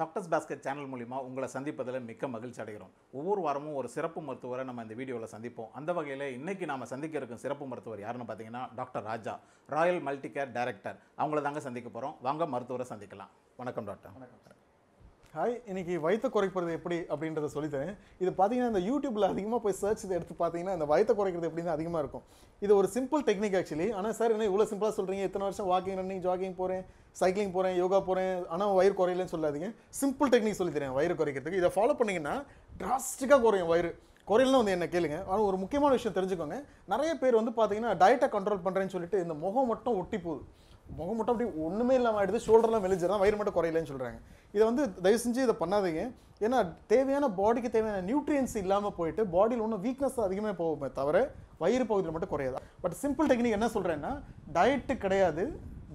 doctors Bhaskar channel மூலிமா உங்களை சந்திப்பதில் மிக்க மகிழ்ச்சி அடைகிறோம் ஒவ்வொரு வாரமும் ஒரு சிறப்பு மருத்துவரை நம்ம இந்த வீடியோவில் சந்திப்போம் அந்த வகையில் இன்றைக்கி நாம் சந்திக்க இருக்கும் சிறப்பு மருத்துவர் யாருன்னு பார்த்தீங்கன்னா doctor Raja Royal Multicare director அவங்கள தாங்க சந்திக்க போகிறோம் வாங்க மருத்துவரை சந்திக்கலாம் வணக்கம் டாக்டர் வணக்கம் ஹாய் இன்றைக்கி வயத்தை குறைக்கிறது எப்படி அப்படின்றத சொல்லித்தரேன் இது பார்த்தீங்கன்னா இந்த யூடியூப்பில் அதிகமாக போய் சர்ச் இதை எடுத்து பார்த்தீங்கன்னா அந்த வயத்தை குறைக்கிறது எப்படின்னு அதிகமாக இருக்கும் இது ஒரு சிம்பிள் டெக்னிக் ஆக்சுவலி ஆனால் சார் என்ன இவ்வளோ சிம்பிளாக சொல்கிறீங்க இத்தனை வருஷம் வாக்கிங் ரன்னிங் ஜாகிங் போகிறேன் சைக்கிளிங் போகிறேன் யோகா போகிறேன் ஆனால் வயிறு குறையலன்னு சொல்லாதீங்க சிம்பிள் டெக்னிக் சொல்லித்தரேன் வயிறு குறைக்கிறதுக்கு இதை ஃபாலோ பண்ணிங்கன்னா டிராஸ்டிக்காக குறையும் வயிறு குறையெல்லாம் வந்து என்ன கேளுங்க ஆனால் ஒரு முக்கியமான விஷயம் தெரிஞ்சுக்கோங்க நிறைய பேர் வந்து பார்த்தீங்கன்னா டயட்டை கண்ட்ரோல் பண்ணுறேன்னு சொல்லிட்டு இந்த முகம் மட்டும் ஒட்டி போகுது முகம் மட்டும் அப்படி ஒன்றுமே இல்லாமல் ஆகிடுது ஷோல்டர்லாம் வெளிஞ்சிடும் வயிறு மட்டும் குறையிலன்னு சொல்கிறாங்க இதை வந்து தயவு செஞ்சு இதை பண்ணாதீங்க ஏன்னா தேவையான பாடிக்கு தேவையான நியூட்ரியன்ஸ் இல்லாமல் போயிட்டு பாடியில் ஒன்றும் வீக்னஸ் அதிகமாக போகுமே தவிர வயிறு பகுதியில் மட்டும் குறையாது பட் சிம்பிள் டெக்னிக் என்ன சொல்கிறேன்னா டயட்டு கிடையாது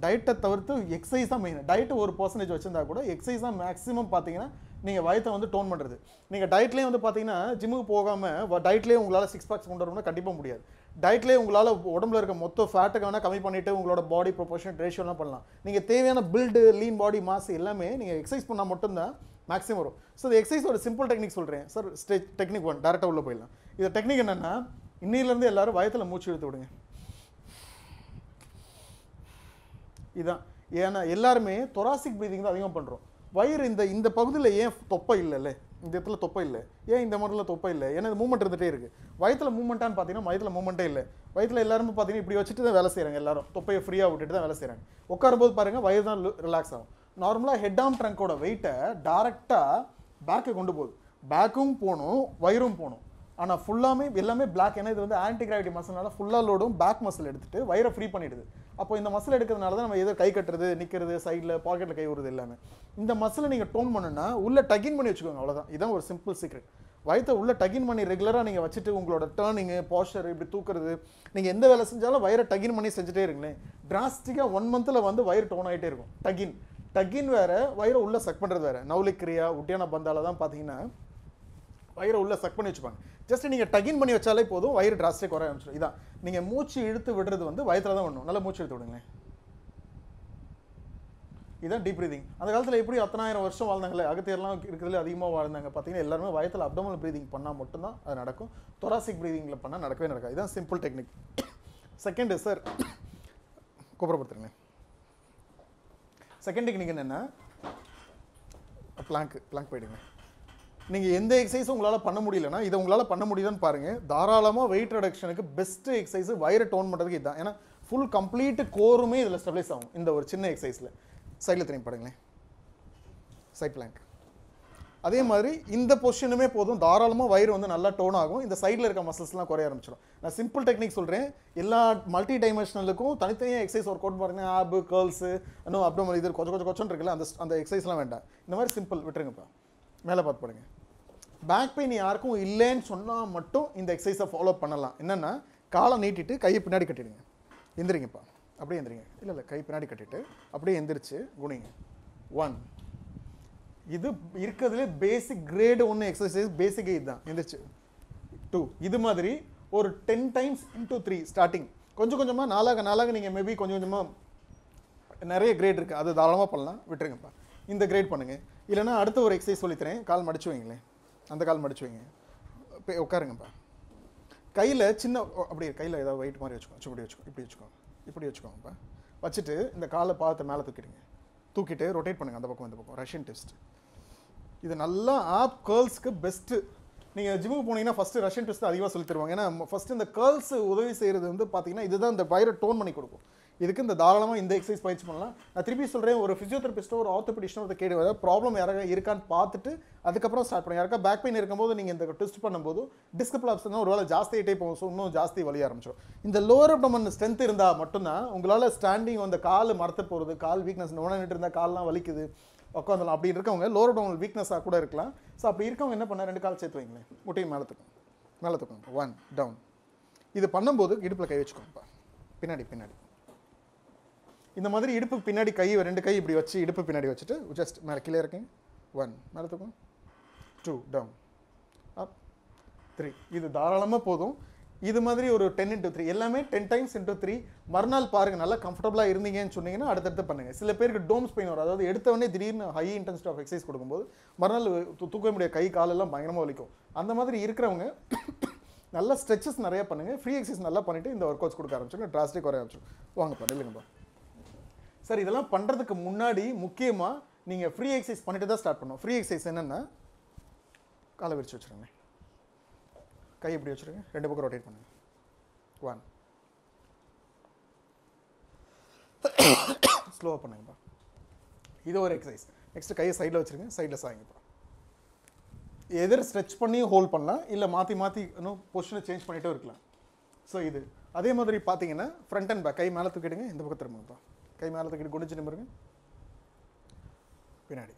டயட்டை தவிர்த்து எக்ஸசைஸ் தான் மெயின் டயட்டு ஒரு பர்சன்டேஜ் வச்சிருந்தா கூட எக்ஸசைஸ் தான் மேக்ஸிமம் பார்த்தீங்கன்னா நீங்கள் வயத்தை வந்து டோன் பண்ணுறது நீங்கள் டயட்லேயே வந்து பார்த்தீங்கன்னா ஜிம்முக்கு போகாமல் டயட்லேயே உங்களால் சிக்ஸ் பேக்ஸ் கொண்டு வரணும்னா கண்டிப்பாக முடியாது டயட்லேயே உங்களால் உடம்புல இருக்க மொத்த ஃபேட்டுக்கு வேணால் கம்மி பண்ணிவிட்டு உங்களோட பாடி ப்ரொபோஷன் ரேஷியோலாம் பண்ணலாம் நீங்கள் தேவையான பில்டு லீன் பாடி மாஸ் எல்லாமே நீங்கள் எக்ஸசைஸ் பண்ணால் மட்டும்தான் மேக்ஸிமம் வரும் ஸோ எக்ஸசைஸ் ஒரு சிம்பிள் டெக்னிக் சொல்கிறேன் சார் ஸ்டே டெக்னிக் ஒன் டேரெக்டாக உள்ளே போயிடலாம் இந்த டெக்னிக் என்னென்னா இன்னிலேருந்து எல்லோரும் வயத்தில் மூச்சு எடுத்து விடுங்க இதுதான் ஏன்னா எல்லாருமே தொராசிக் ப்ரீதிங் தான் அதிகமாக பண்ணுறோம் வயிறு இந்த இந்த பகுதியில் ஏன் தொப்பை இல்லைல்ல இந்த இடத்துல தொப்பை இல்லை ஏன் இந்த முறையில் தொப்பை இல்லை ஏன்னா இது மூமெண்ட் இருந்துகிட்டே இருக்குது வயத்தில் மூமெண்ட்டான்னு பார்த்தீங்கன்னா வயிற்றில் மூமெண்ட்டே இல்லை வயிற்றில் எல்லாருமே பார்த்தீங்கன்னா இப்படி வச்சுட்டு தான் வேலை செய்கிறாங்க எல்லாரும் தொப்பையை ஃப்ரீயாக விட்டுட்டு தான் வேலை செய்கிறாங்க உட்காரும்போது பாருங்கள் வயது தான் ரிலாக்ஸ் ஆகும் நார்மலாக ஹெட் ஆம் ட்ரங்கோட வெயிட்டை டேரெக்டாக பேக்கை கொண்டு போகுது பேக்கும் போகணும் வயிறும் போகணும் ஆனால் ஃபுல்லாமே எல்லாமே பிளாக் ஏன்னா இது வந்து ஆன்டி கிராவிட்டி மசில்னால ஃபுல்லாக லோடும் பேக் மசில் எடுத்துகிட்டு வயிறை ஃப்ரீ பண்ணிடுது அப்போ இந்த மசில் எடுக்கிறதுனால தான் நம்ம எதோ கை கட்டுறது நிற்கிறது சைடில் பாக்கெட்டில் கை விடுறது எல்லாமே இந்த மசிலை நீங்கள் டோன் பண்ணுன்னா உள்ளே டகின் பண்ணி வச்சுக்கோங்க அவ்வளோதான் இதான் ஒரு சிம்பிள் சீக்ரெட் வயத்தை உள்ளே டகின் பண்ணி ரெகுலராக நீங்கள் வச்சுட்டு உங்களோட டேர்னிங்கு பாஸ்டர் இப்படி தூக்குறது நீங்கள் எந்த வேலை செஞ்சாலும் வயரை டகின் பண்ணி செஞ்சுட்டே இருங்களேன் டிராஸ்டிக்காக ஒன் மந்தில் வந்து வயர் டோன் ஆகிட்டே இருக்கும் டகின் டகின் வேறு வயிறை உள்ளே செக் பண்ணுறது வேறு நவுலிக்கிரியா உட்டியான பந்தால தான் பார்த்தீங்கன்னா வயிறு உள்ளே சக் பண்ணி வச்சுப்பாங்க ஜஸ்ட் நீங்கள் டகின் பண்ணி வச்சாலே போதும் வயிறு டிராஸ்டிக் குறைய ஆரம்பிச்சிடும் இதான் நீங்கள் மூச்சு இழுத்து விடுறது வந்து வயத்தில் தான் பண்ணும் நல்லா மூச்சு இழுத்து விடுங்களேன் இதான் டீப் ப்ரீதிங் அந்த காலத்தில் எப்படி அத்தனாயிரம் வருஷம் வாழ்ந்தாங்களே அகத்தியர்லாம் இருக்கிறதுல அதிகமாக வாழ்ந்தாங்க பார்த்தீங்கன்னா எல்லாருமே வயத்தில் அப்டோமல் ப்ரீதிங் பண்ணால் மட்டும்தான் அது நடக்கும் தொராசிக் ப்ரீதிங்கில் பண்ணால் நடக்கவே நடக்காது இதான் சிம்பிள் டெக்னிக் செகண்டு சார் கூப்பிடப்படுத்துருங்க செகண்ட் டெக்னிக் என்னென்னா பிளாங்க் பிளாங்க் போயிடுங்க நீங்கள் எந்த எக்ஸசைஸும் உங்களால் பண்ண முடியலன்னா இதை உங்களால் பண்ண முடியலன்னு பாருங்கள் தாராளமாக வெயிட் ரெடக்ஷனுக்கு பெஸ்ட்டு எக்ஸசைஸ் வயிறு டோன் பண்ணுறதுக்கு இதுதான் ஏன்னா ஃபுல் கம்ப்ளீட்டு கோருமே இதில் ஸ்டெபிலைஸ் ஆகும் இந்த ஒரு சின்ன எக்ஸசைஸில் சைடில் திரும்பி பாருங்களேன் சைட் பிளாங்க் அதே மாதிரி இந்த பொசிஷனுமே போதும் தாராளமாக வயிறு வந்து நல்லா டோன் ஆகும் இந்த சைடில் இருக்க மசில்ஸ்லாம் குறைய ஆரம்பிச்சிடும் நான் சிம்பிள் டெக்னிக் சொல்கிறேன் எல்லா மல்டி டைமென்ஷனலுக்கும் தனித்தனியாக எக்ஸசைஸ் ஒர்க் அவுட் பாருங்க ஆப் கேர்ள்ஸு இன்னும் அப்டோமல் இது கொஞ்சம் கொஞ்சம் கொச்சன் இருக்குல்ல அந்த அந்த எக்ஸசைஸ்லாம் வேண்டாம் இந்த மாதிரி சிம்பிள் விட்டுருங்கப்பா மேலே பார்த்து பாருங்கள் பேக் பெயின் யாருக்கும் இல்லைன்னு சொன்னால் மட்டும் இந்த எக்ஸசைஸை ஃபாலோ பண்ணலாம் என்னென்னா காலை நீட்டிட்டு கையை பின்னாடி கட்டிடுங்க எந்திரிங்கப்பா அப்படியே எந்திரிங்க இல்லை இல்லை கை பின்னாடி கட்டிட்டு அப்படியே எந்திரிச்சு குணிங்க ஒன் இது இருக்கிறதுலே பேசிக் கிரேடு ஒன்று எக்ஸசைஸ் பேசிக் தான் எந்திரிச்சு டூ இது மாதிரி ஒரு ten times into three starting கொஞ்சம் கொஞ்சமாக நாளாக நாளாக நீங்கள் மேபி கொஞ்சம் கொஞ்சமாக நிறைய கிரேட் இருக்குது அது தாராளமாக பண்ணலாம் விட்டுருங்கப்பா இந்த கிரேட் பண்ணுங்கள் இல்லைனா அடுத்த ஒரு எக்ஸசைஸ் சொல்லித்தரேன் கால் மடிச்சு வைங்களேன் அந்த கால் மடிச்சு வைங்க இப்போ உட்காருங்கப்பா கையில் சின்ன அப்படி கையில் ஏதாவது வெயிட் மாதிரி வச்சுக்கோங்க இப்படி வச்சுக்கோ இப்படி வச்சுக்கோங்க இப்படி வச்சுக்கோங்கப்பா வச்சுட்டு இந்த காலை பார்த்து மேலே தூக்கிடுங்க தூக்கிட்டு ரொட்டேட் பண்ணுங்கள் அந்த பக்கம் இந்த பக்கம் ரஷ்யன் டெஸ்ட் இது நல்லா ஆப் கேர்ள்ஸ்க்கு பெஸ்ட்டு நீங்கள் ஜிம்முக்கு போனீங்கன்னா ஃபஸ்ட்டு ரஷ்யன் டெஸ்ட் அதிகமாக சொல்லி தருவாங்க ஏன்னா ஃபஸ்ட்டு இந்த கேர்ள்ஸ் உதவி செய்கிறது வந்து பார்த்தீங்கன்னா இதுதான் இந்த வயிறை டோன் பண்ணி கொடுக்கும் இதுக்கு இந்த தாராளமாக இந்த எக்ஸசைஸ் பயிற்சி பண்ணலாம் நான் திருப்பி சொல்கிறேன் ஒரு ஃபிசியோதெரபிஸ்ட்டோ ஒரு ஆர்த்தோபிடிஷனோ ஒரு கேடு ப்ராப்ளம் யாராவது இருக்கான்னு பார்த்துட்டு அதுக்கப்புறம் ஸ்டார்ட் பண்ணி யாருக்கா பேக் பெயின் இருக்கும்போது நீங்கள் இந்த டெஸ்ட் பண்ணும்போது டிஸ்க் பிளாப்ஸ்னா ஒரு வேலை ஜாஸ்தியாகிட்டே போகும் ஸோ இன்னும் ஜாஸ்தி வலி ஆரம்பிச்சிடும் இந்த லோவர் அப்டமன் ஸ்ட்ரென்த் இருந்தால் மட்டும்தான் உங்களால் ஸ்டாண்டிங் அந்த கால் மரத்து போகிறது கால் வீக்னஸ் நோனிட்டு இருந்தால் கால்லாம் வலிக்குது உட்காந்துலாம் அப்படி இருக்கவங்க லோவர் அப்டமன் வீக்னஸாக கூட இருக்கலாம் ஸோ அப்படி இருக்கவங்க என்ன பண்ண ரெண்டு கால் சேர்த்து வைங்களேன் முட்டையும் மேலத்துக்கும் மேலத்துக்கும் ஒன் டவுன் இது பண்ணும்போது இடுப்பில் கை வச்சுக்கோங்கப்பா பின்னாடி பின்னாடி இந்த மாதிரி இடுப்பு பின்னாடி கை ரெண்டு கை இப்படி வச்சு இடுப்பு பின்னாடி வச்சுட்டு ஜஸ்ட் மேலே கீழே இருக்கேன் ஒன் மேலே தூக்கும் டூ டவுன் அப் த்ரீ இது தாராளமாக போதும் இது மாதிரி ஒரு டென் இன்ட்டு த்ரீ எல்லாமே டென் டைம்ஸ் இன்ட்டு த்ரீ மறுநாள் பாருங்கள் நல்லா கம்ஃபர்டபுளாக இருந்தீங்கன்னு சொன்னீங்கன்னா அடுத்தடுத்து பண்ணுங்கள் சில பேருக்கு டோம்ஸ் பெயின் வரும் அதாவது எடுத்தவொடனே திடீர்னு ஹை இன்டென்சிட்டி ஆஃப் எக்ஸசைஸ் கொடுக்கும்போது மறுநாள் தூக்க முடிய கை காலெல்லாம் பயங்கரமாக வலிக்கும் அந்த மாதிரி இருக்கிறவங்க நல்லா ஸ்ட்ரெச்சஸ் நிறையா பண்ணுங்கள் ஃப்ரீ எக்ஸசைஸ் நல்லா பண்ணிவிட்டு இந்த ஒர்க் அவுட்ஸ் கொடுக்க ஆரம்பிச்சுங்க ட்ராஸ்டிக் குறைய ஆரம்பிச்சுங்க வாங்க இல்லைங்கப்பா சார் இதெல்லாம் பண்ணுறதுக்கு முன்னாடி முக்கியமாக நீங்கள் ஃப்ரீ எக்ஸசைஸ் பண்ணிட்டு தான் ஸ்டார்ட் பண்ணணும் ஃப்ரீ எக்ஸசைஸ் என்னென்னா காலை விரிச்சு வச்சுருங்க கை எப்படி வச்சுருங்க ரெண்டு பக்கம் ரொட்டேட் பண்ணுங்க ஒன் ஸ்லோவாக பண்ணுங்கப்பா இது ஒரு எக்ஸசைஸ் நெக்ஸ்ட்டு கையை சைடில் வச்சுருங்க சைடில் சாயங்கப்பா எதிர் ஸ்ட்ரெச் பண்ணி ஹோல்ட் பண்ணலாம் இல்லை மாற்றி மாற்றி இன்னும் பொசிஷனை சேஞ்ச் பண்ணிகிட்டே இருக்கலாம் ஸோ இது அதே மாதிரி பார்த்தீங்கன்னா ஃப்ரண்ட் அண்ட் பேக் கை மேலே தூக்கிடுங்க இந்த பக்கம் திரும்புங்கப்பா கை மேலே தூக்கிட்டு குடிச்சு நிமிருங்க பின்னாடி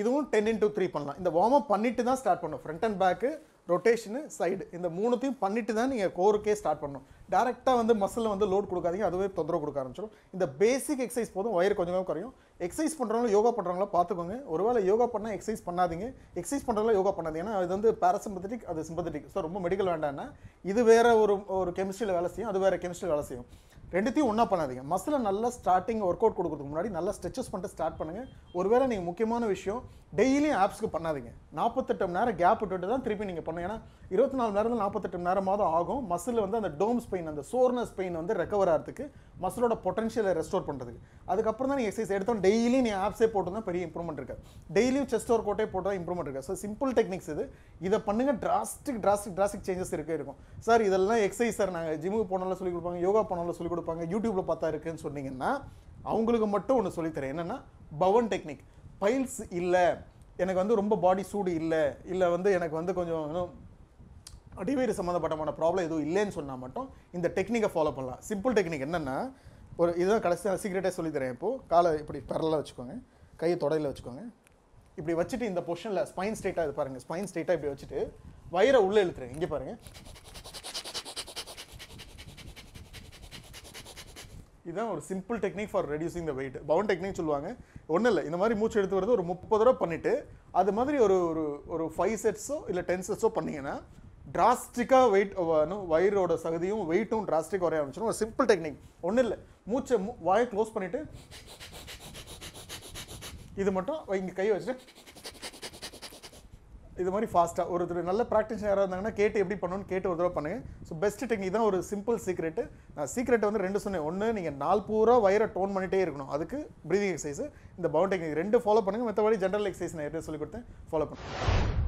இதுவும் டென் இன்டூ த்ரீ பண்ணலாம் இந்த வார்ம் அப் பண்ணிட்டு தான் ஸ்டார்ட் பண்ணும் front and back rotation side இந்த மூணுத்தையும் பண்ணிட்டு தான் நீங்கள் கோருக்கே ஸ்டார்ட் பண்ணணும் டேரெக்டாக வந்து மசில் வந்து லோட் கொடுக்காதீங்க அதுவே தொந்தரவு கொடுக்க ஆரம்பிச்சிடும் இந்த பேசிக் எக்ஸசைஸ் போதும் வயிறு கொஞ்சமாக குறையும் எக்ஸசைஸ் பண்ணுறவங்களும் யோகா பண்ணுறவங்களா பார்த்துக்கோங்க ஒருவேளை யோகா பண்ணால் எக்ஸசைஸ் பண்ணாதீங்க எக்ஸசைஸ் பண்ணுறவங்களா யோகா பண்ணாதீங்க ஏன்னா அது வந்து பேரசிம்பத்திக் அது சிம்பத்திக் ஸோ ரொம்ப மெடிக்கல் வேண்டாம்னா இது வேறு ஒரு ஒரு கெமிஸ்ட்ரியில் வேலை செய்யும் அது வேறு கெமிஸ்ட்ரியில் வேலை செய்யும் ரெண்டுத்தையும் ஒன்றா பண்ணாதீங்க மசில் நல்லா ஸ்டார்டிங் ஒர்க் அவுட் கொடுக்குறதுக்கு முன்னாடி நல்லா ஸ்ட்ரெச்சஸ் பண்ணிட்டு ஸ்டார்ட் பண்ணுங்கள் ஒருவேளை நீங்கள் முக்கியமான விஷயம் டெய்லியும் ஆப்ஸ்க்கு பண்ணாதீங்க நாற்பத்தெட்டு மணி நேரம் கேப் விட்டுட்டு தான் திருப்பி நீங்கள் பண்ணணும் ஏன்னா இருபத்தி நாலு மணி நேரம் நாற்பத்தெட்டு மணி நேரமாவது ஆகும் மசில் வந்து அந்த டோம்ஸ் பெயின் அந்த சோர்னஸ் பெயின் வந்து ரெக்கவர் ஆகிறதுக்கு மசிலோட பொட்டன்ஷியலை ரெஸ்டோர் பண்ணுறதுக்கு அதுக்கப்புறம் தான் நீ எக்ஸசைஸ் எடுத்தோம் டெய்லி நீ ஆப்ஸே போட்டு பெரிய இம்ப்ரூவ்மெண்ட் இருக்கு டெய்லியும் செஸ்ட் ஒர்க் அவுட்டே போட்டு தான் இம்ப்ரூவ்மெண்ட் இருக்கு ஸோ சிம்பிள் டெக்னிக்ஸ் இது இதை பண்ணுங்க டிராஸ்டிக் டிராஸ்டிக் டிராஸ்டிக் சேஞ்சஸ் இருக்கே இருக்கும் சார் இதெல்லாம் எக்ஸசைஸ் சார் நாங்கள் ஜிம்முக்கு போனாலும் சொல்லி கொடுப்பாங்க யோகா போனாலும் சொல்லிக் கொடுப்பாங்க யூடியூப்பில் பார்த்தா இருக்குன்னு சொன்னீங்கன்னா அவங்களுக்கு மட்டும் ஒன்று சொல்லித்தரேன் என்னென்னா பவன் டெக்னிக் பைல்ஸ் இல்லை எனக்கு வந்து ரொம்ப பாடி சூடு இல்லை இல்லை வந்து எனக்கு வந்து கொஞ்சம் அடிவயிறு சம்மந்தப்பட்டமான ப்ராப்ளம் எதுவும் இல்லைன்னு சொன்னால் மட்டும் இந்த டெக்னிக்கை ஃபாலோ பண்ணலாம் சிம்பிள் டெக்னிக் என்னென்னா ஒரு இதுதான் கடைசியாக சீக்கிரட்டாக சொல்லித்தரேன் இப்போது காலை இப்படி பரலாக வச்சுக்கோங்க கையை தொடையில் வச்சுக்கோங்க இப்படி வச்சுட்டு இந்த பொஷனில் ஸ்பைன் ஸ்ட்ரெயிட்டாக இது பாருங்கள் ஸ்பைன் ஸ்டேட்டாக இப்படி வச்சுட்டு வயிறை உள்ளே இழுத்துறேன் இங்கே பாருங்கள் இதுதான் ஒரு simple technique for reducing the weight பவுன் டெக்னிக் சொல்லுவாங்க ஒன்றும் இல்லை இந்த மாதிரி மூச்சு எடுத்து வரது ஒரு முப்பது ரூபா பண்ணிவிட்டு அது மாதிரி ஒரு ஒரு ஒரு ஃபைவ் செட்ஸோ இல்லை டென் செட்ஸோ பண்ணிங்கன்னா டிராஸ்டிக்காக வெயிட் வயிறோட சகதியும் வெயிட்டும் டிராஸ்டிக் வரைய ஆரம்பிச்சிடும் ஒரு சிம்பிள் டெக்னிக் ஒன்றும் இல்லை மூச்சை வாயை க்ளோஸ் பண்ணிவிட்டு இது மட்டும் இங்கே கை வச்சுட்டு இது மாதிரி ஃபாஸ்ட்டாக ஒருத்தர் நல்ல ப்ராக்டிஷன் யாராக இருந்தாங்கன்னா கேட்டு எப்படி பண்ணணும்னு கேட்டு ஒரு தடவை பண்ணுங்கள் ஸோ பெஸ்ட் டெக்னிக் தான் ஒரு சிம்பிள் சீக்ரெட்டு நான் சீக்ரெட் வந்து ரெண்டு சொன்னேன் ஒன்று நீங்கள் நாள் பூரா வயரை டோன் பண்ணிகிட்டே இருக்கணும் அதுக்கு ப்ரீதிங் எக்ஸசைஸ் இந்த பவுன் டெக்னிக் ரெண்டு ஃபாலோ பண்ணுங்கள் மற்றபடி ஜென்ரல் எக்ஸசைஸ் நான் ஏற்கனவே சொல்லி கொடுத்தேன் ஃபாலோ பண்ணுங்கள்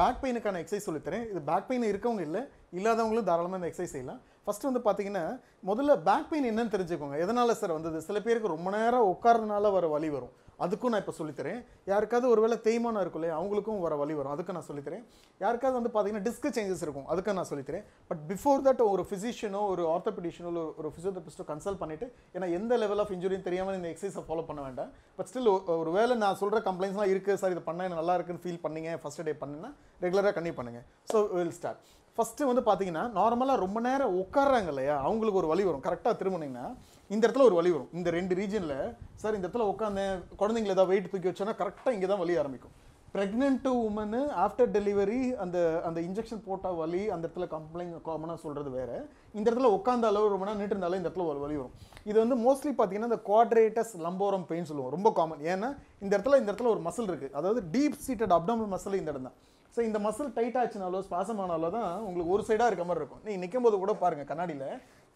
பேக் பெயினுக்கான எக்ஸசைஸ் சொல்லித்தரேன் இது பேக் பெயின் இருக்கவங்க இல்லை இல்லாதவங்களும் தாராளமாக இந்த எக்ஸசைஸ் செய்யலாம் ஃபஸ்ட்டு வந்து பார்த்தீங்கன்னா முதல்ல பேக் பெயின் என்னன்னு தெரிஞ்சுக்கோங்க எதனால் சார் வந்தது சில பேருக்கு ரொம்ப நேரம் உட்காரதுனால வர வழி வரும் அதுக்கும் நான் இப்போ சொல்லித்தரேன் யாருக்காவது ஒரு வேளை தேய்மானம் இருக்கும் இல்லையா அவங்களுக்கும் வர வழி வரும் அதுக்கு நான் சொல்லித்தரேன் யாருக்காவது வந்து பார்த்தீங்கன்னா டிஸ்க் சேஞ்சஸ் இருக்கும் அதுக்கு நான் சொல்லித்தரேன் பட் பிஃபோர் தட் ஒரு ஃபிசிஷியனோ ஒரு ஆர்த்தோபெடிஷியனோ ஒரு ஃபிசியோதெரபிஸ்ட்டோ கன்சல்ட் பண்ணிவிட்டு ஏன்னா எந்த லெவல் ஆஃப் இன்ஜுரியும் தெரியாமல் இந்த எக்ஸசைஸை ஃபாலோ பண்ண வேண்டாம் பட் ஸ்டில் ஒரு வேளை நான் சொல்கிற கம்ப்ளைண்ட்ஸ்லாம் இருக்குது சார் இது பண்ணால் நல்லா இருக்குன்னு ஃபீல் பண்ணிங்க ஃபஸ்ட் டே பண்ணுன்னா ரெகுலராக கண்டிப்பாக பண்ணுங்கள் ஸோ வில் ஸ்டார்ட் ஃபஸ்ட்டு வந்து பார்த்தீங்கன்னா நார்மலாக ரொம்ப நேரம் உட்காடுறாங்க இல்லையா அவங்களுக்கு ஒரு வழி வரும் கரெக்டாக திரும்பினீங்கன்னா இந்த இடத்துல ஒரு வழி வரும் இந்த ரெண்டு ரீஜனில் சார் இந்த இடத்துல உட்காந்து குழந்தைங்கள ஏதாவது வெயிட் தூக்கி வச்சோன்னா கரெக்டாக இங்கே தான் வழி ஆரம்பிக்கும் ப்ரெக்னென்ட் உமனு ஆஃப்டர் டெலிவரி அந்த அந்த இன்ஜெக்ஷன் போட்டால் வலி அந்த இடத்துல கம்ப்ளைண்ட் காமனாக சொல்கிறது வேறு இந்த இடத்துல உட்காந்த அளவு ரொம்ப நேரம் நின்றுருந்தாலும் இந்த இடத்துல ஒரு வலி வரும் இது வந்து மோஸ்ட்லி பார்த்தீங்கன்னா இந்த குவாட்ரேட்டஸ் லம்போரம் பெயின் சொல்லுவோம் ரொம்ப காமன் ஏன்னா இந்த இடத்துல இந்த இடத்துல ஒரு மசில் இருக்குது அதாவது டீப் சீட்டட் அப்டமல் மசில் இந்த இடம் தான் ஸோ இந்த மசில் டைட் ஆச்சுனாலோ ஸ்பாசமானாலோ தான் உங்களுக்கு ஒரு சைடாக இருக்க மாதிரி இருக்கும் நீங்கள் நிற்கும் போது கூட பாருங்கள் கண்ணாடியில்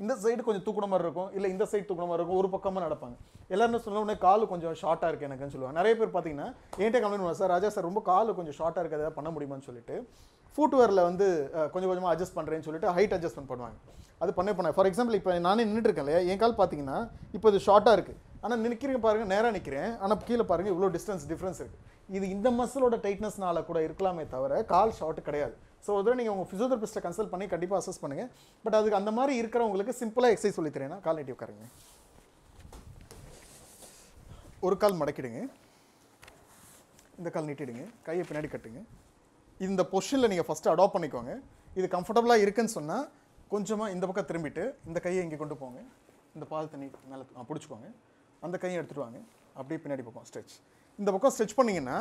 இந்த சைடு கொஞ்சம் தூக்கண மாதிரி இருக்கும் இல்லை இந்த சைடு தூக்கண மாதிரி இருக்கும் ஒரு பக்கமாக நடப்பாங்க எல்லாருமே சொன்ன உடனே கால் கொஞ்சம் ஷார்ட்டாக இருக்குது எனக்குன்னு சொல்லுவாங்க நிறைய பேர் பார்த்தீங்கன்னா என்கிட்ட கம்ப்ளைண்ட் பண்ணுவாங்க சார் ராஜா சார் ரொம்ப கால் கொஞ்சம் ஷார்ட்டாக இருக்க ஏதாவது பண்ண முடியுமான்னு சொல்லிட்டு ஃபுட்வேரில் வந்து கொஞ்சம் கொஞ்சமாக அட்ஜஸ்ட் பண்ணுறேன்னு சொல்லிட்டு ஹைட் அட்ஜஸ்ட்மெண்ட் பண்ணுவாங்க அது பண்ணே பண்ண ஃபார் எக்ஸாம்பிள் இப்போ நானே நின்றுட்டு இல்லையா என் கால் பார்த்தீங்கன்னா இப்போ இது ஷார்ட்டாக இருக்குது ஆனால் நிற்கிறீங்க பாருங்கள் நேராக நிற்கிறேன் ஆனால் கீழே பாருங்கள் இவ்வளோ டிஸ்டன்ஸ் டிஃப்ரென்ஸ் இருக்குது இது இந்த மசிலோட டைட்னஸ்னால கூட இருக்கலாமே தவிர கால் ஷார்ட் கிடையாது ஸோ அதில் நீங்கள் உங்கள் ஃபிசியோதெரபிஸ்ட்டை கன்சல்ட் பண்ணி கண்டிப்பாக அசஸ் பண்ணுங்கள் பட் அதுக்கு அந்த மாதிரி இருக்கிறவங்களுக்கு சிம்பிளாக எக்ஸசைஸ் சொல்லி தரேன்னா கால் நீட்டி உட்காருங்க ஒரு கால் மடக்கிடுங்க இந்த கால் நீட்டிடுங்க கையை பின்னாடி கட்டுங்க இந்த பொஷனில் நீங்கள் ஃபஸ்ட்டு அடாப்ட் பண்ணிக்கோங்க இது கம்ஃபர்டபுளாக இருக்குன்னு சொன்னால் கொஞ்சமாக இந்த பக்கம் திரும்பிட்டு இந்த கையை இங்கே கொண்டு போங்க இந்த பால் தண்ணி மேலே பிடிச்சிக்கோங்க அந்த கையை எடுத்துகிட்டு வாங்க அப்படியே பின்னாடி பார்ப்போம் ஸ்ட்ரெச் இந்த பக்கம் ஸ்ட்ரெச் பண்ணிங்கன்னா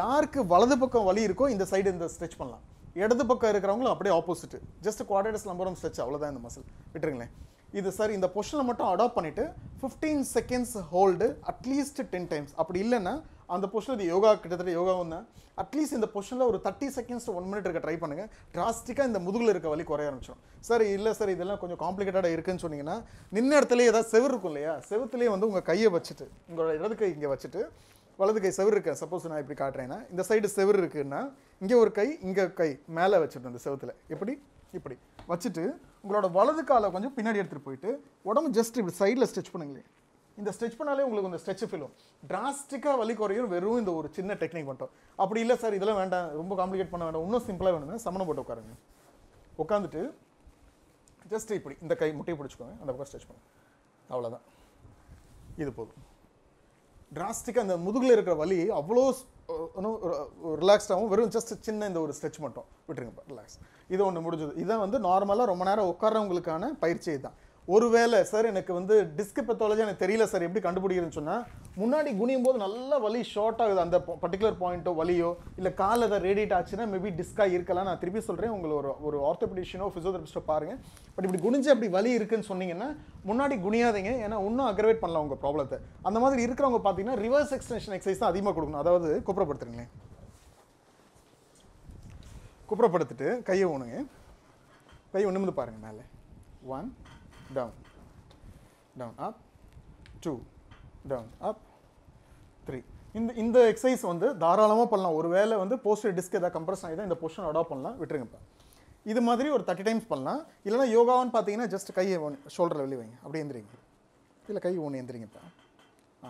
யாருக்கு வலது பக்கம் வலி இருக்கோ இந்த சைடு இந்த ஸ்ட்ரெச் பண்ணலாம் இடது பக்கம் இருக்கிறவங்களும் அப்படியே ஆப்போசிட் ஜஸ்ட் குவாடிடஸ் நம்பரும் ஸ்ட்ரெச் அவ்வளோதான் இந்த மசில் விட்டுருங்களேன் இது சார் இந்த பொஷனை மட்டும் அடாப்ட் பண்ணிவிட்டு fifteen seconds hold at least ten times அப்படி இல்லைன்னா அந்த பொஷனில் இது யோகா கிட்டத்தட்ட யோகா தான் அட்லீஸ்ட் இந்த பொஷனில் ஒரு தேர்ட்டி செகண்ட்ஸ் ஒன் மினிட் இருக்க ட்ரை பண்ணுங்கள் டிராஸ்டிக்காக இந்த முதுகில் இருக்க வலி குறைய ஆரம்பிச்சிடும் சார் இல்லை சார் இதெல்லாம் கொஞ்சம் காம்ப்ளிகேட்டடாக இருக்குன்னு சொன்னிங்கன்னா நின்ன இடத்துலேயே ஏதாவது செவர் இருக்கும் இல்லையா செவத்துலேயே வந்து உங்கள் கையை வச்சுட்டு உங்களோட இடது கை இங்கே வச்சுட்டு வலது கை செவர் இருக்கேன் சப்போஸ் நான் இப்படி காட்டுறேன்னா இந்த சைடு செவர் இருக்குன்னா இங்கே ஒரு கை இங்கே கை மேலே வச்சுட்டு அந்த செவத்தில் எப்படி இப்படி வச்சுட்டு உங்களோட வலது காலை கொஞ்சம் பின்னாடி எடுத்துகிட்டு போயிட்டு உடம்பு ஜஸ்ட் இப்படி சைடில் ஸ்ட்ரெச் பண்ணுங்களேன் இந்த ஸ்ட்ரெச் பண்ணாலே உங்களுக்கு இந்த ஸ்ட்ரெச் ஃபீலும் டிராஸ்டிக்காக வலி குறையும் வெறும் இந்த ஒரு சின்ன டெக்னிக் மட்டும் அப்படி இல்லை சார் இதெல்லாம் வேண்டாம் ரொம்ப காம்ப்ளிகேட் பண்ண வேண்டாம் இன்னும் சிம்பிளாக வேணுங்க சமணம் போட்டு உட்காருங்க உட்காந்துட்டு ஜஸ்ட் இப்படி இந்த கை முட்டையை பிடிச்சிக்கோங்க அந்த பக்கம் ஸ்ட்ரெச் பண்ணுங்க அவ்வளோதான் இது போதும் டிராஸ்டிக்காக அந்த முதுகில் இருக்கிற வலி அவ்வளோ இன்னும் ரிலாக்ஸ்டாகவும் வெறும் ஜஸ்ட் சின்ன இந்த ஒரு ஸ்ட்ரெச் மட்டும் விட்டுருங்க ரிலாக்ஸ் இது ஒன்று முடிஞ்சது இதை வந்து நார்மலாக ரொம்ப நேரம் உட்காரவங்களுக்கான பயிற்சி தான் ஒருவேளை சார் எனக்கு வந்து டிஸ்க் பெத்தாலஜி எனக்கு தெரியல சார் எப்படி கண்டுபிடிக்கிறேன்னு சொன்னால் முன்னாடி குனியும் போது நல்லா வலி ஷார்ட் ஆகுது அந்த பர்டிகுலர் பாயிண்ட்டோ வலியோ இல்லை கால் ஏதாவது ரேடியேட் ஆச்சுன்னா மேபி டிஸ்காக இருக்கலாம் நான் திருப்பி சொல்கிறேன் உங்களை ஒரு ஒரு ஆர்த்தோபெடிஷியனோ ஃபிசியோதெரபிஸ்டோ பாருங்கள் பட் இப்படி குனிஞ்சு அப்படி வலி இருக்குன்னு சொன்னீங்கன்னா முன்னாடி குனியாதீங்க ஏன்னா இன்னும் அக்ரவேட் பண்ணலாம் உங்கள் ப்ராப்ளத்தை அந்த மாதிரி இருக்கிறவங்க பார்த்தீங்கன்னா ரிவர்ஸ் எக்ஸ்டென்ஷன் எக்ஸசைஸ் தான் அதிகமாக கொடுக்கணும் அதாவது குப்புறப்படுத்துறீங்களே குப்புறப்படுத்திட்டு கையை ஒணுங்க கையை ஒன்று பாருங்கள் மேலே one down, down, up, 2, down, up, three இந்த இந்த எக்ஸசைஸ் வந்து தாராளமாக பண்ணலாம் ஒரு வேளை வந்து போஸ்டர் டிஸ்க் எதாவது கம்ப்ரெஸ் ஆகி தான் இந்த பொசிஷன் அடாப்ட் பண்ணலாம் விட்டுருங்க இப்போ இது மாதிரி ஒரு தேர்ட்டி டைம்ஸ் பண்ணலாம் இல்லைனா யோகாவான்னு பார்த்தீங்கன்னா ஜஸ்ட் கையை ஷோல்டரில் வெளியே வைங்க அப்படியே எந்திரிங்க இல்லை கை ஒன்று எந்திரிங்க இப்போ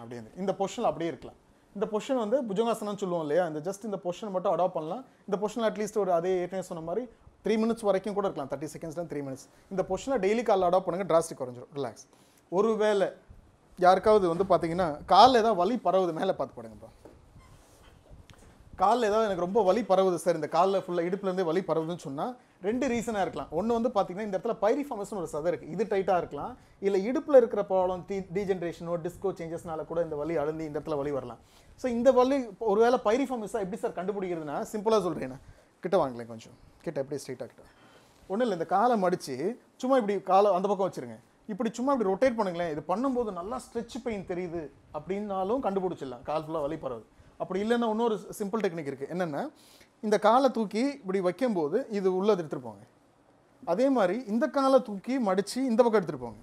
அப்படியே எந்திரி இந்த பொஷனில் அப்படியே இருக்கலாம் இந்த பொஷன் வந்து புஜங்காசனம் சொல்லுவோம் இல்லையா இந்த ஜஸ்ட் இந்த பொஷன் மட்டும் அடாப்ட் பண்ணலாம் இந்த பொஷனில் அட்லீஸ்ட் ஒரு அதே ஏற்கனவே சொன்ன மாதிரி த்ரீ மினிட்ஸ் வரைக்கும் கூட இருக்கலாம் தேர்ட்டி செகண்ட்ஸ்லாம் த்ரீ மினிட்ஸ் இந்த பொஷனை டெய்லி காலில் அடாப்ட் பண்ணுங்கள் டிராஸ்டிக் குறைஞ்சிரும் ரிலாக்ஸ் ஒரு வேளை யாருக்காவது வந்து பார்த்தீங்கன்னா காலில் ஏதாவது வலி பரவுது மேலே பார்த்து போடுங்கப்பா காலில் ஏதாவது எனக்கு ரொம்ப வலி பரவுது சார் இந்த காலில் ஃபுல்லாக இடுப்புலேருந்தே வலி பரவுதுன்னு சொன்னால் ரெண்டு ரீசனாக இருக்கலாம் ஒன்று வந்து பார்த்தீங்கன்னா இந்த இடத்துல பைரிஃபார்மஸ்னு ஒரு சதை இருக்குது இது டைட்டாக இருக்கலாம் இல்லை இடுப்பில் இருக்கிற ப்ராப்ளம் டி டீஜென்ரேஷனோ டிஸ்கோ சேஞ்சஸ்னால கூட இந்த வலி அழுந்தி இந்த இடத்துல வலி வரலாம் ஸோ இந்த வலி ஒருவேளை பைரிஃபார்மஸாக எப்படி சார் கண்டுபிடிக்கிறதுனா சிம்பிளாக சொல்கிறேன் கிட்ட வாங்கலேன் கொஞ்சம் கிட்ட எப்படி ஸ்ட்ரைட் கிட்ட ஒன்றும் இல்லை இந்த காலை மடித்து சும்மா இப்படி காலை அந்த பக்கம் வச்சுருங்க இப்படி சும்மா இப்படி ரொட்டேட் பண்ணுங்களேன் இது பண்ணும்போது நல்லா ஸ்ட்ரெச் பெயின் தெரியுது அப்படின்னாலும் கண்டுபிடிச்சிடலாம் கால் ஃபுல்லாக வலி பரவுது அப்படி இல்லைன்னா இன்னொரு சிம்பிள் டெக்னிக் இருக்குது என்னென்னா இந்த காலை தூக்கி இப்படி வைக்கும்போது இது உள்ளே எடுத்துருப்போங்க போங்க அதே மாதிரி இந்த காலை தூக்கி மடித்து இந்த பக்கம் எடுத்துகிட்டு போங்க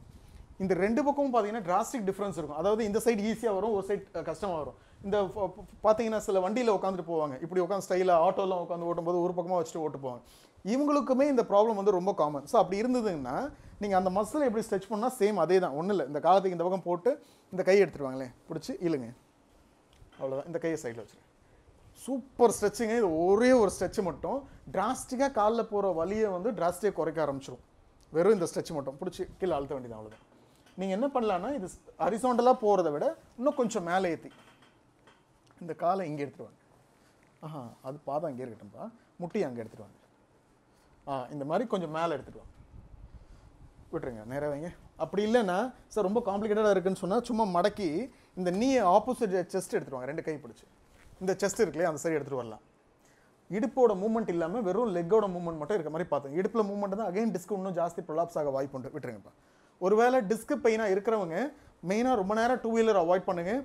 இந்த ரெண்டு பக்கமும் பார்த்தீங்கன்னா டிராஸ்டிக் டிஃப்ரென்ஸ் இருக்கும் அதாவது இந்த சைடு ஈஸியாக வரும் ஒரு சைடு கஷ்டமாக வரும் இந்த பார்த்தீங்கன்னா சில வண்டியில் உட்காந்துட்டு போவாங்க இப்படி உட்காந்து ஸ்டைலாக ஆட்டோலாம் உட்காந்து ஓட்டும்போது ஒரு பக்கமாக வச்சுட்டு ஓட்டு போவாங்க இவங்களுக்குமே இந்த ப்ராப்ளம் வந்து ரொம்ப காமன் ஸோ அப்படி இருந்ததுன்னா நீங்கள் அந்த மசில் எப்படி ஸ்ட்ரெச் பண்ணால் சேம் அதே தான் ஒன்றும் இல்லை இந்த காலத்துக்கு இந்த பக்கம் போட்டு இந்த கையை எடுத்துருவாங்களே பிடிச்சி இழுங்க அவ்வளோதான் இந்த கையை சைடில் வச்சுருங்க சூப்பர் ஸ்ட்ரெச்சிங்க இது ஒரே ஒரு ஸ்ட்ரெச் மட்டும் டிராஸ்டிக்காக காலில் போகிற வலியை வந்து டிராஸ்டிக்காக குறைக்க ஆரம்பிச்சிடும் வெறும் இந்த ஸ்ட்ரெச் மட்டும் பிடிச்சி கீழே அழுத்த வேண்டியது அவ்வளோதான் நீங்கள் என்ன பண்ணலான்னா இது அரிசோண்டலாக போகிறத விட இன்னும் கொஞ்சம் மேலே ஏற்றி இந்த காலை இங்கே எடுத்துருவாங்க ஆஹா அது பாதம் அங்கே இருக்கட்டும்ப்பா முட்டி அங்கே எடுத்துருவாங்க ஆ இந்த மாதிரி கொஞ்சம் மேலே எடுத்துகிட்டு வாங்க விட்டுருங்க நேராக வைங்க அப்படி இல்லைன்னா சார் ரொம்ப காம்ப்ளிகேட்டடாக இருக்குன்னு சொன்னால் சும்மா மடக்கி இந்த நீயை ஆப்போசிட் செஸ்ட் எடுத்துகிட்டு வாங்க ரெண்டு கை பிடிச்சி இந்த செஸ்ட் இருக்குல்லையே அந்த சைடு எடுத்துகிட்டு வரலாம் இடுப்போட மூவ்மெண்ட் இல்லாமல் வெறும் லெக்கோட மூவ்மெண்ட் மட்டும் இருக்க மாதிரி பார்த்தோம் இடுப்பில் மூவ்மெண்ட் தான் அகைன் டிஸ்க் இன்னும் ஜாஸ்தி ப்ரொலாப்ஸ் ஆக வாய்ப்பு விட்டுருங்கப்பா ஒருவேளை டிஸ்க் பெயினாக இருக்கிறவங்க மெயினாக ரொம்ப நேரம் டூ வீலர் அவாய்ட் பண்ணுங்கள்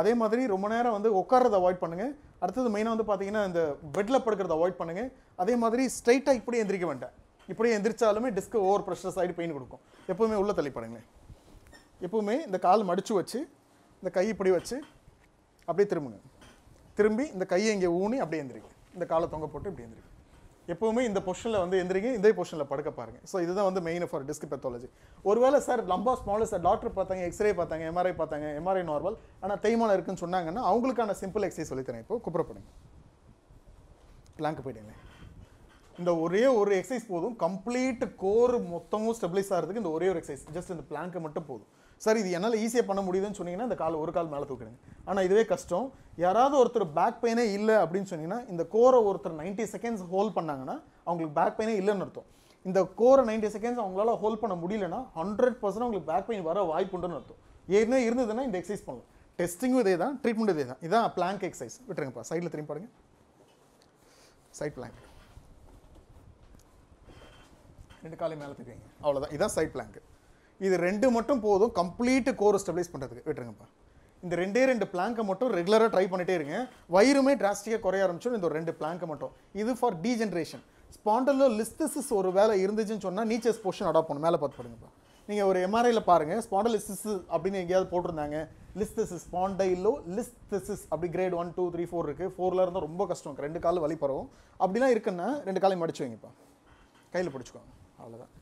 அதே மாதிரி ரொம்ப நேரம் வந்து உட்காரத அவாய்ட் பண்ணுங்கள் அடுத்தது மெயினாக வந்து பார்த்தீங்கன்னா இந்த பெட்டில் படுக்கிறத அவாய்ட் பண்ணுங்கள் அதே மாதிரி ஸ்ட்ரைட்டாக இப்படி எந்திரிக்க வேண்டாம் இப்படியே எந்திரிச்சாலுமே டிஸ்க்கு ஓவர் ப்ரெஷர்ஸ் சைடு பெயின் கொடுக்கும் எப்போவுமே உள்ள தள்ளிப்படுங்களேன் எப்போவுமே இந்த கால் மடித்து வச்சு இந்த கை இப்படி வச்சு அப்படியே திரும்புங்க திரும்பி இந்த கையை இங்கே ஊனி அப்படியே எந்திரிக்கும் இந்த காலை தொங்க போட்டு இப்படி எந்திரிக்கும் எப்போவுமே இந்த பொஷனில் வந்து எந்திரிங்க இந்த பொஷனில் படுக்க பாருங்க ஸோ இதுதான் வந்து மெயின் ஃபார் டிஸ்க் பெத்தாலஜி ஒருவேளை sir lumbar smaller sir doctor பார்த்தாங்க எக்ஸ்ரே பார்த்தாங்க எம்ஆர்ஐ பார்த்தாங்க எம்ஆர்ஐ நார்மல் ஆனால் தேய்மானம் இருக்குன்னு சொன்னாங்கன்னா அவங்களுக்கான சிம்பிள் எக்ஸசைஸ் சொல்லித்தரேன் இப்போ குப்புறப்படுங்க பிளாங்க் போயிடுங்க இந்த ஒரே ஒரு எக்ஸசைஸ் போதும் கம்ப்ளீட் கோர் மொத்தமும் ஸ்டெபிளைஸ் ஆகிறதுக்கு இந்த ஒரே ஒரு எக்ஸசைஸ் ஜஸ்ட் இந்த பிளாங்க் மட்டும் போதும் சார் இது என்னால் ஈஸியாக பண்ண முடியுதுன்னு சொன்னீங்கன்னா இந்த கால் ஒரு கால் மேலே தூக்கிடுங்க ஆனால் இதுவே கஷ்டம் யாராவது ஒருத்தர் பேக் பெயினே இல்லை அப்படின்னு சொன்னீங்கன்னா இந்த கோரை ஒருத்தர் நைன்ட்டி செகண்ட்ஸ் ஹோல்ட் பண்ணாங்கன்னா அவங்களுக்கு பேக் பெயினே இல்லைன்னு அர்த்தம் இந்த கோரை நைன்ட்டி செகண்ட்ஸ் அவங்களால ஹோல்ட் பண்ண முடியலன்னா ஹண்ட்ரட் பர்சன்ட் அவங்களுக்கு பேக் பெயின் வர வாய்ப்புண்டுன்னு அர்த்தம் ஏற்கனவே இருந்ததுன்னா இந்த எக்ஸசைஸ் பண்ணலாம் டெஸ்டிங்கும் இதே தான் ட்ரீட்மெண்ட் இதே தான் இதான் பிளாங்க் எக்ஸசைஸ் விட்டுருங்கப்பா சைடில் திரும்பி பாருங்க சைட் பிளாங்க் ரெண்டு காலையும் மேலே தூக்குவீங்க அவ்வளோதான் இதான் சைட் பிளாங்க் இது ரெண்டு மட்டும் போதும் கம்ப்ளீட்டு கோர் ஸ்டெபிலைஸ் பண்ணுறதுக்கு விட்டுருங்கப்பா இந்த ரெண்டே ரெண்டு பிளாங்கை மட்டும் ரெகுலராக ட்ரை பண்ணிகிட்டே இருங்க வயிறுமே டிராஸ்டிக்காக குறைய ஆரம்பிச்சோம் இந்த ஒரு ரெண்டு பிளாங்கை மட்டும் இது ஃபார் டீஜென்ரேஷன் ஸ்பாண்டலோ லிஸ்திசிஸ் ஒரு வேலை இருந்துச்சுன்னு சொன்னால் நீச்சஸ் போர்ஷன் அடாப்ட் பண்ணும் மேலே பார்த்து பாருங்கப்பா நீங்கள் ஒரு எம்ஆர்ஐயில் பாருங்கள் ஸ்பாண்டலிஸ்திஸ் அப்படின்னு எங்கேயாவது போட்டிருந்தாங்க லிஸ்திசிஸ் ஸ்பாண்டைலோ லிஸ்திசிஸ் அப்படி grade one two three four இருக்குது ஃபோரில் இருந்தால் ரொம்ப கஷ்டம் ரெண்டு காலம் வழி அப்படிலாம் இருக்குன்னா ரெண்டு காலையும் மடிச்சு வைங்கப்பா கையில் பிடிச்சிக்கோங்க அவ்வளோதான்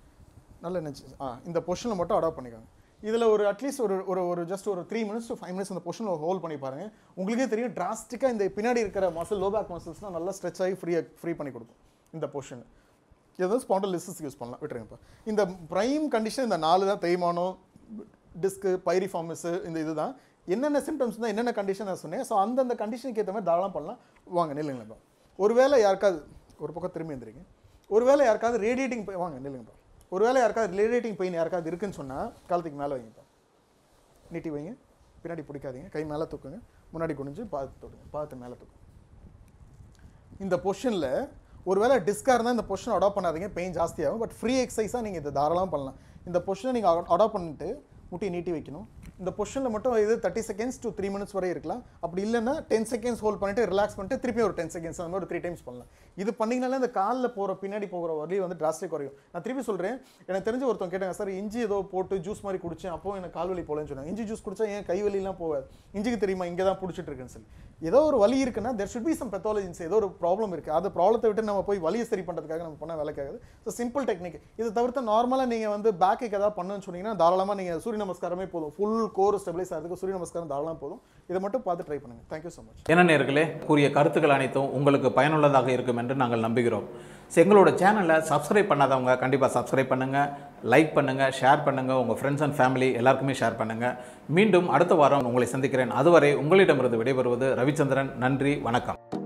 நல்ல நினச்சி ஆ இந்த பொஷனில் மட்டும் அடாப்ட் பண்ணிக்கோங்க இதில் ஒரு அட்லீஸ்ட் ஒரு ஒரு ஒரு ஜஸ்ட் ஒரு three minutes to five minutes அந்த பொஷனில் ஹோல்ட் பண்ணி பாருங்கள் உங்களுக்கே தெரியும் டிராஸ்டிக்காக இந்த பின்னாடி இருக்கிற மசில் லோ பேக் மசில்ஸ்லாம் நல்லா ஸ்ட்ரெச் ஆகி ஃப்ரீயாக ஃப்ரீ பண்ணி கொடுக்கும் இந்த பொஷனு ஏதாவது ஸ்பாண்டலிசிஸ் யூஸ் பண்ணலாம் விட்டுருங்கப்பா இந்த ப்ரைம் கண்டிஷன் இந்த நாலு தான் தேய்மானம் டிஸ்க்கு பைரிஃபார்மஸு இந்த இது தான் என்னென்ன சிம்டம்ஸ் தான் என்னென்ன கண்டிஷன் நான் சொன்னேன் ஸோ அந்தந்த கண்டிஷனுக்கு ஏற்ற மாதிரி தாராளம் பண்ணலாம் வாங்க நில்லுங்களேப்பா ஒருவேளை யாருக்காவது ஒரு பக்கம் திரும்பி வந்துருங்க ஒருவேளை யாருக்காவது ரேடியேட்டிங் வாங்க நில்லுங்கப்பா ஒருவேளை யாருக்காவது ரிலேட்டிங் பெயின் யாருக்காவது இருக்குன்னு சொன்னால் காலத்துக்கு மேலே வைங்க நீட்டி வைங்க பின்னாடி பிடிக்காதீங்க கை மேலே தூக்குங்க முன்னாடி குனிஞ்சு பார்த்து தொடுங்க பார்த்து மேலே தூக்குங்க இந்த பொஷனில் ஒருவேளை டிஸ்காக இருந்தால் இந்த பொஷன் அடாப்ட் பண்ணாதீங்க பெயின் ஜாஸ்தியாகும் பட் ஃப்ரீ எக்ஸசைஸாக நீங்கள் இதை தாராளமாக பண்ணலாம் இந்த பொஷனை நீங்கள் அடாப்ட் பண்ணிட்டு முட்டி நீட்டி வைக்கணும் இந்த பொஷனில் மட்டும் இது thirty seconds to three minutes வரை இருக்கலாம் அப்படி இல்லைன்னா டென் செகண்ட்ஸ் ஹோல்ட் பண்ணிட்டு ரிலாக்ஸ் பண்ணிட்டு திருப்பி ஒரு டென் செகண்ட்ஸ் அந்த மாதிரி ஒரு த்ரீ டைம்ஸ் பண்ணலாம் இது பண்ணிங்கனாலே இந்த காலில் போகிற பின்னாடி போகிற வலி வந்து டிராஸ்டிக் குறையும் நான் திருப்பி சொல்கிறேன் எனக்கு தெரிஞ்ச ஒருத்தவங்க கேட்டாங்க சார் இஞ்சி ஏதோ போட்டு ஜூஸ் மாதிரி குடிச்சேன் அப்போ எனக்கு கால் வலி போகலன்னு சொன்னாங்க இஞ்சி ஜூஸ் குடிச்சா ஏன் கை வலிலாம் போகாது இஞ்சிக்கு தெரியுமா இங்கே தான் பிடிச்சிட்டு இருக்குன்னு சொல்லி ஏதோ ஒரு வலி இருக்குன்னா தெர் ஷுட் பி சம் பெத்தாலஜின்ஸ் ஏதோ ஒரு ப்ராப்ளம் இருக்குது அது ப்ராப்ளத்தை விட்டு நம்ம போய் வலியை சரி பண்ணுறதுக்காக நம்ம பண்ண விளக்காது ஸோ சிம்பிள் டெக்னிக் இதை தவிர்த்து நார்மலாக நீங்கள் வந்து பேக்கு ஏதாவது பண்ணுன்னு சொன்னீங்கன்னா தாராளமாக நீங்கள் சூரிய நமஸ்காரமே போதும் ஃபுல் கோர் ஸ்டெபிலைஸ் ஆகிறதுக்கு சூரிய நமஸ்காரம் தாழலாம் போதும் இதை மட்டும் பார்த்து ட்ரை பண்ணுங்கள் தேங்க்யூ ஸோ மச் என்ன நேர்களே கூறிய கருத்துக்கள் அனைத்தும் உங்களுக்கு பயனுள்ளதாக இருக்கும் என்று நாங்கள் நம்புகிறோம் எங்களோட சேனலை சப்ஸ்கிரைப் பண்ணாதவங்க கண்டிப்பாக சப்ஸ்கிரைப் பண்ணுங்கள் லைக் பண்ணுங்கள் ஷேர் பண்ணுங்கள் உங்கள் ஃப்ரெண்ட்ஸ் அண்ட் ஃபேமிலி எல்லாருக்குமே ஷேர் பண்ணுங்கள் மீண்டும் அடுத்த வாரம் உங்களை சந்திக்கிறேன் அதுவரை உங்களிடமிருந்து விடைபெறுவது ரவிச்சந்திரன் நன்றி வணக்கம்